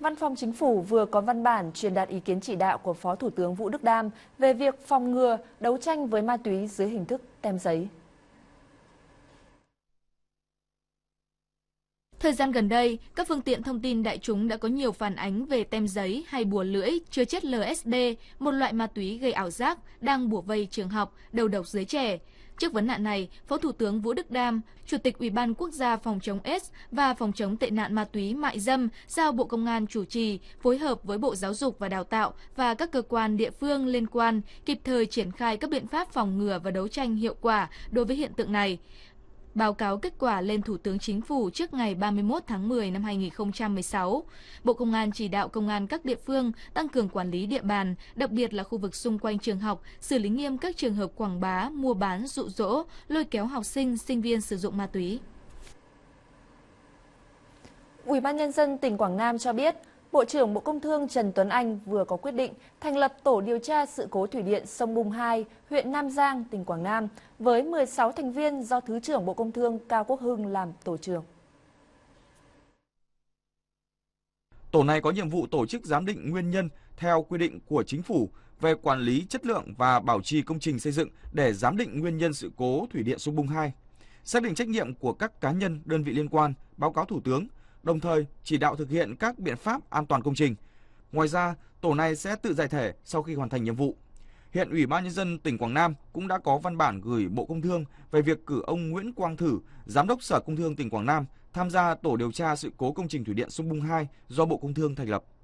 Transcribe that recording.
Văn phòng Chính phủ vừa có văn bản truyền đạt ý kiến chỉ đạo của Phó Thủ tướng Vũ Đức Đam về việc phòng ngừa đấu tranh với ma túy dưới hình thức tem giấy. Thời gian gần đây, các phương tiện thông tin đại chúng đã có nhiều phản ánh về tem giấy hay bùa lưỡi chứa chất LSD, một loại ma túy gây ảo giác đang bủa vây trường học, đầu độc giới trẻ. Trước vấn nạn này, Phó Thủ tướng Vũ Đức Đam, Chủ tịch Ủy ban Quốc gia phòng chống S và phòng chống tệ nạn ma túy mại dâm giao Bộ Công an chủ trì, phối hợp với Bộ Giáo dục và Đào tạo và các cơ quan địa phương liên quan kịp thời triển khai các biện pháp phòng ngừa và đấu tranh hiệu quả đối với hiện tượng này báo cáo kết quả lên Thủ tướng Chính phủ trước ngày 31 tháng 10 năm 2016. Bộ Công an chỉ đạo công an các địa phương tăng cường quản lý địa bàn, đặc biệt là khu vực xung quanh trường học, xử lý nghiêm các trường hợp quảng bá, mua bán, dụ dỗ, lôi kéo học sinh, sinh viên sử dụng ma túy. Ủy ban nhân dân tỉnh Quảng Nam cho biết, Bộ trưởng Bộ Công Thương Trần Tuấn Anh vừa có quyết định thành lập tổ điều tra sự cố thủy điện sông Bung 2, huyện Nam Giang, tỉnh Quảng Nam với 16 thành viên do Thứ trưởng Bộ Công Thương Cao Quốc Hưng làm tổ trưởng. Tổ này có nhiệm vụ tổ chức giám định nguyên nhân theo quy định của chính phủ về quản lý chất lượng và bảo trì công trình xây dựng để giám định nguyên nhân sự cố thủy điện sông Bung 2. Xác định trách nhiệm của các cá nhân, đơn vị liên quan, báo cáo Thủ tướng – đồng thời chỉ đạo thực hiện các biện pháp an toàn công trình. Ngoài ra, tổ này sẽ tự giải thể sau khi hoàn thành nhiệm vụ. Hiện Ủy ban nhân dân tỉnh Quảng Nam cũng đã có văn bản gửi Bộ Công Thương về việc cử ông Nguyễn Quang Thử, Giám đốc Sở Công Thương tỉnh Quảng Nam tham gia tổ điều tra sự cố công trình thủy điện sông Bung 2 do Bộ Công Thương thành lập.